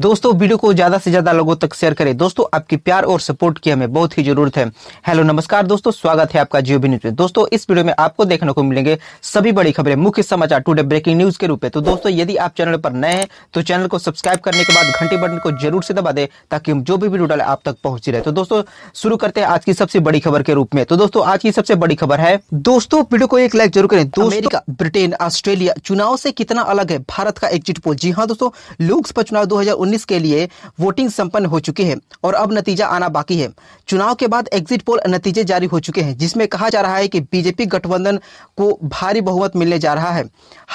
दोस्तों वीडियो को ज्यादा से ज्यादा लोगों तक शेयर करें दोस्तों आपकी प्यार और सपोर्ट की हमें बहुत ही जरूरत है हेलो नमस्कार दोस्तों स्वागत है आपका जियो न्यूज में दोस्तों इस वीडियो में आपको देखने को मिलेंगे सभी बड़ी खबरें मुख्य समाचार टुडे ब्रेकिंग न्यूज के रूप में तो दोस्तों यदि आप चैनल पर नए हैं तो चैनल को सब्सक्राइब करने के बाद घंटे बटन को जरूर से दबा दे ताकि हम जो भी वीडियो डाले आप तक पहुंची रहे तो दोस्तों शुरू करते हैं आज की सबसे बड़ी खबर के रूप में तो दोस्तों आज की सबसे बड़ी खबर है दोस्तों वीडियो को एक लाइक जरूर करें दोस्तों ब्रिटेन ऑस्ट्रेलिया चुनाव से कितना अलग है भारत का एग्जिट पोल जी हाँ दोस्तों लोकसभा चुनाव दो 2019 के लिए वोटिंग संपन्न हो चुकी है और अब नतीजा आना बाकी है चुनाव के बाद एग्जिट पोल नतीजे जारी हो चुके हैं जिसमें कहा जा रहा है कि बीजेपी गठबंधन को भारी बहुमत मिलने जा रहा है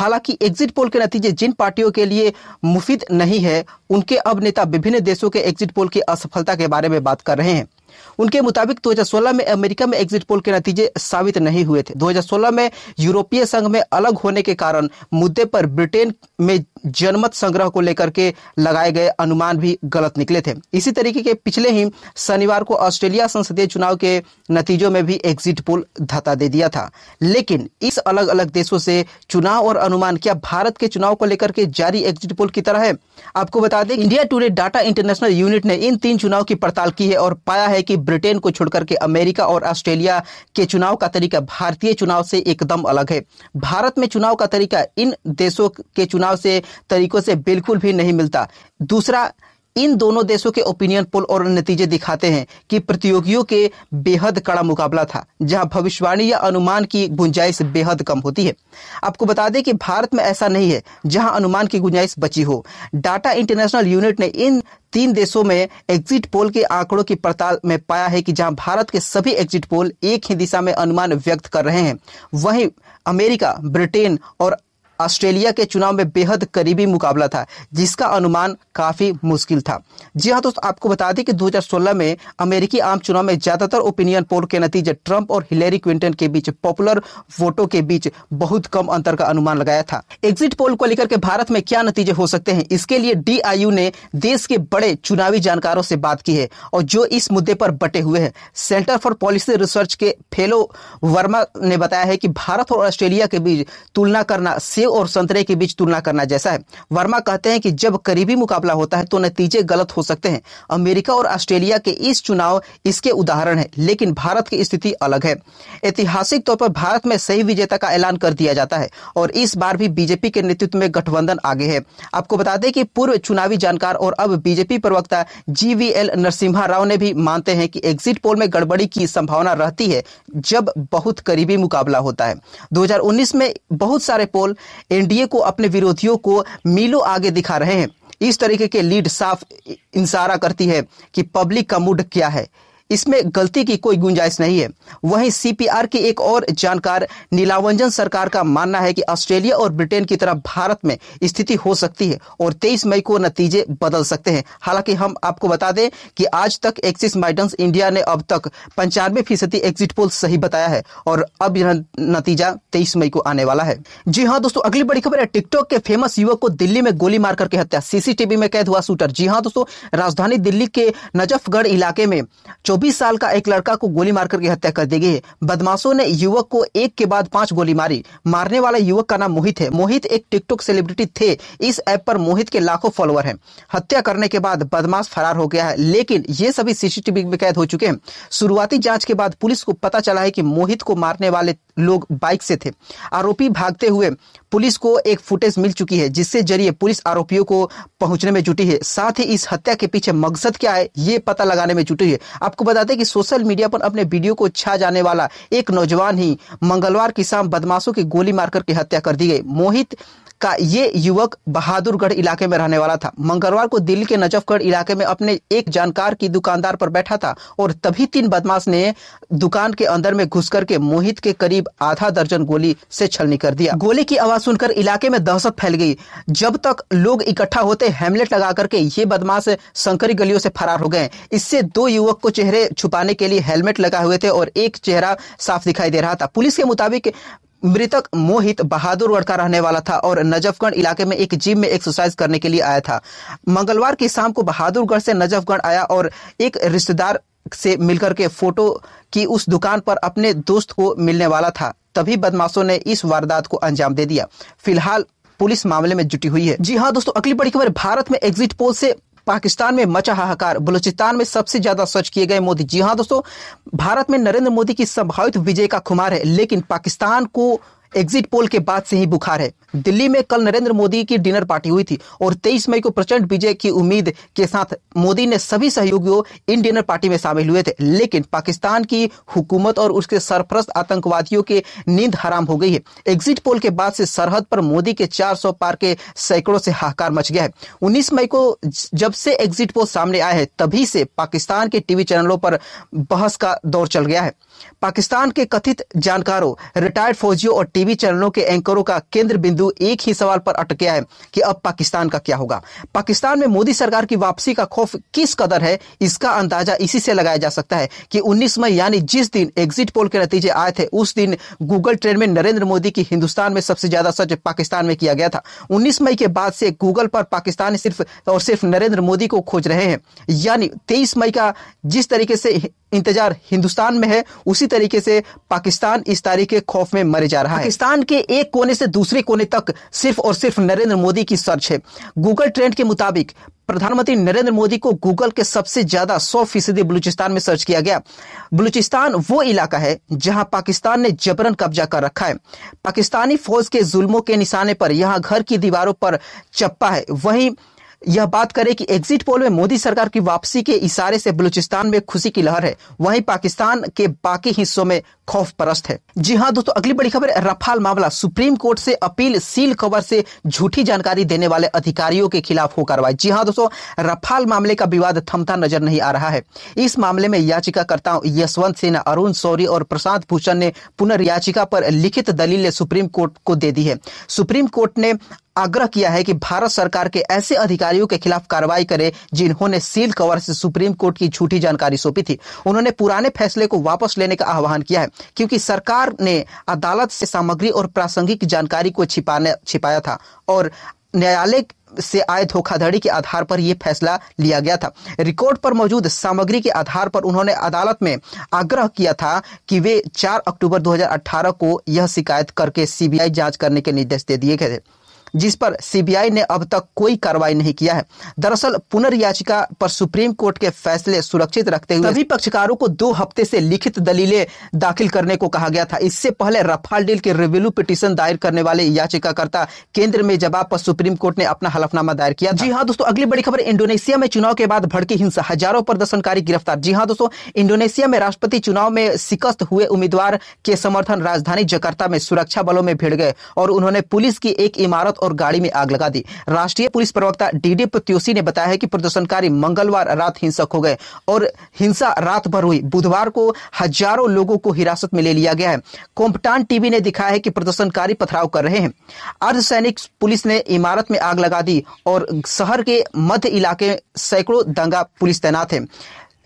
हालांकि एग्जिट पोल के नतीजे जिन पार्टियों के लिए मुफीद नहीं है उनके अब नेता विभिन्न देशों के एग्जिट पोल की असफलता के बारे में बात कर रहे हैं उनके मुताबिक 2016 में अमेरिका में एग्जिट पोल के नतीजे साबित नहीं हुए थे 2016 में यूरोपीय संघ में अलग होने के कारण मुद्दे पर ब्रिटेन में जनमत संग्रह को लेकर के लगाए गए अनुमान भी गलत निकले थे इसी तरीके के पिछले ही शनिवार को ऑस्ट्रेलिया संसदीय चुनाव के नतीजों में भी एग्जिट पोल धता दे दिया था लेकिन इस अलग अलग देशों से चुनाव और अनुमान क्या भारत के चुनाव को लेकर के जारी एग्जिट पोल की तरह है आपको बता दें India Today data international unit ने इन तीन चुनाव की पड़ताल की है और पाया है कि ब्रिटेन को छोड़कर के अमेरिका और ऑस्ट्रेलिया के चुनाव का तरीका भारतीय चुनाव से एकदम अलग है भारत में चुनाव का तरीका इन देशों के चुनाव से तरीकों से बिल्कुल भी नहीं मिलता दूसरा इन दोनों देशों के ओपिनियन पोल और नतीजे दिखाते हैं कि प्रतियोगियों के बेहद कड़ा मुकाबला था जहां भविष्यवाणी या अनुमान की गुंजाइश बेहद कम होती है आपको बता दें कि भारत में ऐसा नहीं है जहां अनुमान की गुंजाइश बची हो डाटा इंटरनेशनल यूनिट ने इन तीन देशों में एग्जिट पोल के आंकड़ों की पड़ताल में पाया है कि जहां भारत के सभी एग्जिट पोल एक ही दिशा में अनुमान व्यक्त कर रहे हैं वहीं अमेरिका ब्रिटेन और ऑस्ट्रेलिया के चुनाव में बेहद करीबी मुकाबला था जिसका अनुमान काफ़ी मुश्किल था जी हाँ दोस्तों आपको बता दें कि 2016 में अमेरिकी आम चुनाव में ज़्यादातर ओपिनियन पोल के नतीजे ट्रंप और हिलेरी क्विंटन के बीच पॉपुलर वोटों के बीच बहुत कम अंतर का अनुमान लगाया था एग्जिट पोल को लेकर के भारत में क्या नतीजे हो सकते हैं इसके लिए डी ने देश के बड़े चुनावी जानकारों से बात की है और जो इस मुद्दे पर बटे हुए हैं सेंटर फॉर पॉलिसी रिसर्च के फेलो वर्मा ने बताया है कि भारत और ऑस्ट्रेलिया के बीच तुलना करना सेब और संतरे के बीच तुलना करना जैसा है वर्मा कहते हैं कि जब करीबी मुकाबला होता है तो नतीजे गलत हो सकते हैं अमेरिका और ऑस्ट्रेलिया के इस चुनाव इसके उदाहरण है लेकिन भारत की स्थिति अलग है ऐतिहासिक तौर पर भारत में सही विजेता का ऐलान कर दिया जाता है और इस बार भी बीजेपी के नेतृत्व में गठबंधन आगे है आपको बता दें कि पूर्व चुनावी जानकार और अब बीजेपी प्रवक्ता जीवीएल नरसिम्हा राव ने भी मानते हैं कि एग्जिट पोल में गड़बड़ी की संभावना रहती है जब बहुत करीबी मुकाबला होता है 2019 में बहुत सारे पोल एनडीए को अपने विरोधियों को मीलो आगे दिखा रहे हैं इस तरीके के लीड साफ इंशारा करती है कि पब्लिक का मूड क्या है इसमें गलती की कोई गुंजाइश नहीं है वहीं सीपीआर की एक और जानकार नीलावंजन सरकार का मानना है कि ऑस्ट्रेलिया और ब्रिटेन की तरह भारत में स्थिति हो सकती है और 23 मई को नतीजे बदल सकते हैं हालांकि हम आपको बता दें कि आज तक एक्सिस माइडन्स इंडिया ने अब तक पंचानवे फीसदी एग्जिट पोल सही बताया है और अब यह नतीजा तेईस मई को आने वाला है जी हाँ दोस्तों अगली बड़ी खबर है टिकटॉक के फेमस युवक को दिल्ली में गोली मार करके हत्या सीसीटीवी में कैद हुआ शूटर जी हाँ दोस्तों राजधानी दिल्ली के नजफगढ़ इलाके में 24 साल का एक लड़का को गोली मारकर की हत्या कर दी गई है बदमाशों ने युवक को एक के बाद पांच गोली मारी मारने वाला युवक का नाम मोहित है मोहित एक टिकटॉक सेलिब्रिटी थे इस ऐप पर मोहित के लाखों फॉलोअर हैं हत्या करने के बाद बदमाश फरार हो गया है लेकिन ये सभी सीसीटीवी में कैद हो चुके हैं शुरुआती जांच के बाद पुलिस को पता चला है कि मोहित को मारने वाले लोग बाइक से थे आरोपी भागते हुए पुलिस को एक फुटेज मिल चुकी है जिससे जरिए पुलिस आरोपियों को पहुंचने में जुटी है साथ ही इस हत्या के पीछे मकसद क्या है ये पता लगाने में जुटी है आपको आपको बता दें कि सोशल मीडिया पर अपने वीडियो को छा जाने वाला एक नौजवान ही मंगलवार की शाम बदमाशों की गोली मारकर की हत्या कर दी गई मोहित का ये युवक बहादुरगढ़ इलाके में रहने वाला था मंगलवार को दिल्ली के नजफगढ़ इलाके में अपने एक जानकार की दुकानदार पर बैठा था और तभी तीन बदमाश ने दुकान के अंदर में घुस करके मोहित के करीब आधा दर्जन गोली से छलनी कर दिया गोली की आवाज सुनकर इलाके में दहशत फैल गई जब तक लोग इकट्ठा होते हेमलेट लगा करके ये बदमाश संकरी गलियों से फरार हो गए इससे दो युवक को चेहरे छुपाने के लिए हेलमेट लगा हुए थे और एक चेहरा साफ दिखाई दे रहा था पुलिस के मुताबिक मृतक मोहित बहादुरगढ़ का रहने वाला था और नजफगढ़ इलाके में एक जिम में एक्सरसाइज करने के लिए आया था मंगलवार की शाम को बहादुरगढ़ से नजफगढ़ आया और एक रिश्तेदार से मिलकर के फोटो की उस दुकान पर अपने दोस्त को मिलने वाला था तभी बदमाशों ने इस वारदात को अंजाम दे दिया फिलहाल पुलिस मामले में जुटी हुई है जी हाँ दोस्तों अगली बड़ी खबर भारत में एग्जिट पोल से पाकिस्तान में मचा हाहाकार बलूचिस्तान में सबसे ज्यादा सर्च किए गए मोदी जी हाँ दोस्तों भारत में नरेंद्र मोदी की संभावित विजय का खुमार है लेकिन पाकिस्तान को एग्जिट पोल के बाद से ही बुखार है दिल्ली में कल नरेंद्र मोदी की डिनर पार्टी हुई थी और 23 मई को प्रचंड विजय की उम्मीद के साथ मोदी ने सभी सहयोगियों इन डिनर पार्टी में शामिल हुए थे लेकिन पाकिस्तान की हुकूमत और उसके सरप्रस्त आतंकवादियों के नींद हराम हो गई है एग्जिट पोल के बाद से सरहद पर मोदी के 400 पार के सैकड़ों से हाहाकार मच गया है उन्नीस मई को जब से एग्जिट पोल सामने आया है तभी से पाकिस्तान के टीवी चैनलों पर बहस का दौर चल गया है पाकिस्तान के कथित जानकारों रिटायर्ड फौजियों और टीवी चैनलों के एंकरों का केंद्र बिंदु एक ही सवाल पर अटक गया है कि अब पाकिस्तान का क्या होगा पाकिस्तान में मोदी सरकार की वापसी का खौफ किस कदर है इसका अंदाजा इसी से लगाया जा सकता है कि 19 मई यानी जिस दिन एग्जिट पोल के नतीजे आए थे उस दिन गूगल ट्रेंड में नरेंद्र मोदी की हिंदुस्तान में सबसे ज्यादा सर्च पाकिस्तान में किया गया था उन्नीस मई के बाद से गूगल पर पाकिस्तान सिर्फ और सिर्फ नरेंद्र मोदी को खोज रहे हैं यानी तेईस मई का जिस तरीके से इंतजार हिंदुस्तान में है उसी तरीके से पाकिस्तान इस तारीख के खौफ में मरे जा रहा है पाकिस्तान के एक कोने से दूसरे कोने तक सिर्फ और सिर्फ नरेंद्र मोदी की सर्च है गूगल ट्रेंड के मुताबिक प्रधानमंत्री नरेंद्र मोदी को गूगल के सबसे ज्यादा 100 फीसदी बलूचिस्तान में सर्च किया गया बलूचिस्तान वो इलाका है जहां पाकिस्तान ने जबरन कब्जा कर रखा है पाकिस्तानी फौज के जुल्मों के निशाने पर यहां घर की दीवारों पर चप्पा है वहीं यह बात करें कि एग्जिट पोल में मोदी सरकार की वापसी के इशारे से बलूचिस्तान में खुशी की लहर है वहीं पाकिस्तान के बाकी हिस्सों में खौफ परस्त है जी हाँ दोस्तों अगली बड़ी खबर रफाल मामला सुप्रीम कोर्ट से अपील सील कवर से झूठी जानकारी देने वाले अधिकारियों के खिलाफ हो कार्रवाई जी हाँ दोस्तों रफाल मामले का विवाद थमता नजर नहीं आ रहा है इस मामले में याचिकाकर्ताओं यशवंत सिन्हा अरुण सौरी और प्रशांत भूषण ने पुनर्याचिका पर लिखित दलील सुप्रीम कोर्ट को दे दी है सुप्रीम कोर्ट ने आग्रह किया है कि भारत सरकार के ऐसे अधिकारियों के खिलाफ कार्रवाई करे जिन्होंने सील कवर से सुप्रीम कोर्ट की झूठी जानकारी सौंपी थी उन्होंने पुराने फैसले को वापस लेने का आह्वान किया है क्योंकि सरकार ने अदालत से सामग्री और प्रासंगिक जानकारी को छिपाने छिपाया था और न्यायालय से आए धोखाधड़ी के आधार पर यह फैसला लिया गया था रिकॉर्ड पर मौजूद सामग्री के आधार पर उन्होंने अदालत में आग्रह किया था कि वे 4 अक्टूबर 2018 को यह शिकायत करके सीबीआई जांच करने के निर्देश दे दिए गए थे जिस पर सीबीआई ने अब तक कोई कार्रवाई नहीं किया है दरअसल पुनर्याचिका पर सुप्रीम कोर्ट के फैसले सुरक्षित रखते हुए सभी पक्षकारों को दो हफ्ते से लिखित दलीलें दाखिल करने को कहा गया था इससे पहले रफाल डील के रिव्यू पिटीशन दायर करने वाले याचिकाकर्ता केंद्र में जवाब पर सुप्रीम कोर्ट ने अपना हलफनामा दायर किया जी हाँ दोस्तों अगली बड़ी खबर इंडोनेशिया में चुनाव के बाद भड़की हिंसा हजारों प्रदर्शनकारी गिरफ्तार जी हाँ दोस्तों इंडोनेशिया में राष्ट्रपति चुनाव में शिकस्त हुए उम्मीदवार के समर्थन राजधानी जकार्ता में सुरक्षा बलों में भिड़ गए और उन्होंने पुलिस की एक इमारत और गाड़ी में आग लगा दी राष्ट्रीय पुलिस प्रवक्ता डीडी प्रत्योषी ने बताया है कि प्रदर्शनकारी मंगलवार रात हिंसक हो गए और हिंसा रात भर हुई बुधवार को हजारों लोगों को हिरासत में ले लिया गया है कोम्पटान टीवी ने दिखाया है कि प्रदर्शनकारी पथराव कर रहे हैं अर्धसैनिक पुलिस ने इमारत में आग लगा दी और शहर के मध्य इलाके सैकड़ों दंगा पुलिस तैनात है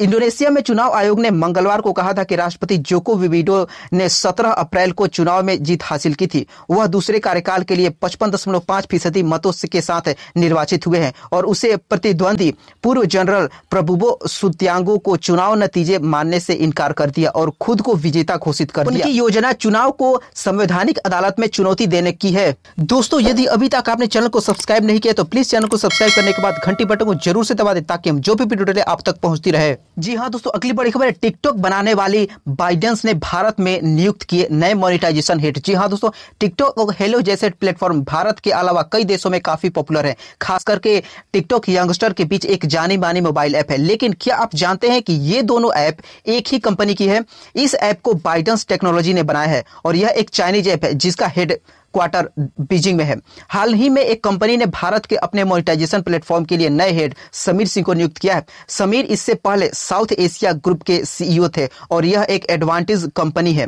इंडोनेशिया में चुनाव आयोग ने मंगलवार को कहा था कि राष्ट्रपति जोको विविडो ने 17 अप्रैल को चुनाव में जीत हासिल की थी वह दूसरे कार्यकाल के लिए 55.5 फीसदी मतों के साथ निर्वाचित हुए हैं और उसे प्रतिद्वंदी पूर्व जनरल प्रभुबो सुत्यांगो को चुनाव नतीजे मानने से इनकार कर दिया और खुद को विजेता घोषित कर दिया योजना चुनाव को संवैधानिक अदालत में चुनौती देने की है दोस्तों यदि अभी तक आपने चैनल को सब्सक्राइब नहीं किया तो प्लीज चैनल को सब्सक्राइब करने के बाद घंटी बटन को जरूर से दबा दे ताकि हम जो भी वीडियो डाले आप तक पहुंचती रहे जी हाँ दोस्तों अगली बड़ी खबर है टिकटॉक बनाने वाली बाइडेंस ने भारत में नियुक्त किए नए मोनेटाइजेशन हिट जी हाँ दोस्तों टिकटॉक और हेलो जैसे प्लेटफॉर्म भारत के अलावा कई देशों में काफी पॉपुलर है खास करके टिकटॉक यंगस्टर के बीच एक जानी मानी मोबाइल ऐप है लेकिन क्या आप जानते हैं कि ये दोनों ऐप एक ही कंपनी की है इस ऐप को बाइडेंस टेक्नोलॉजी ने बनाया है और यह एक चाइनीज ऐप है जिसका हेड क्वार्टर बीजिंग में है हाल ही में एक कंपनी ने भारत के अपने मोनिटाइजेशन प्लेटफॉर्म के लिए नए हेड समीर सिंह को नियुक्त किया है समीर इससे पहले साउथ एशिया ग्रुप के सीईओ थे और यह एक एडवांटेज कंपनी है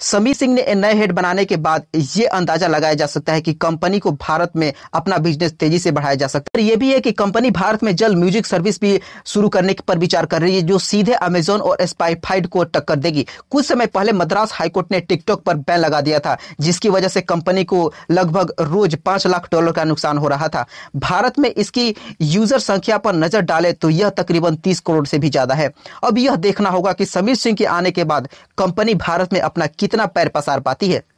समीर सिंह ने नए हेड बनाने के बाद ये अंदाजा लगाया जा सकता है कि कंपनी को भारत में अपना बिजनेस तेजी से बढ़ाया जा सकता है ये भी है कि कंपनी भारत में जल्द म्यूजिक सर्विस भी शुरू करने पर विचार कर रही है जो सीधे अमेजोन और स्पाइफाइड को टक्कर देगी कुछ समय पहले मद्रास हाईकोर्ट ने टिकटॉक पर बैन लगा दिया था जिसकी वजह से कंपनी को लगभग रोज पांच लाख डॉलर का नुकसान हो रहा था भारत में इसकी यूजर संख्या पर नजर डाले तो यह तकरीबन तीस करोड़ से भी ज्यादा है अब यह देखना होगा कि समीर सिंह के आने के बाद कंपनी भारत में अपना कितना पैर पसार पाती है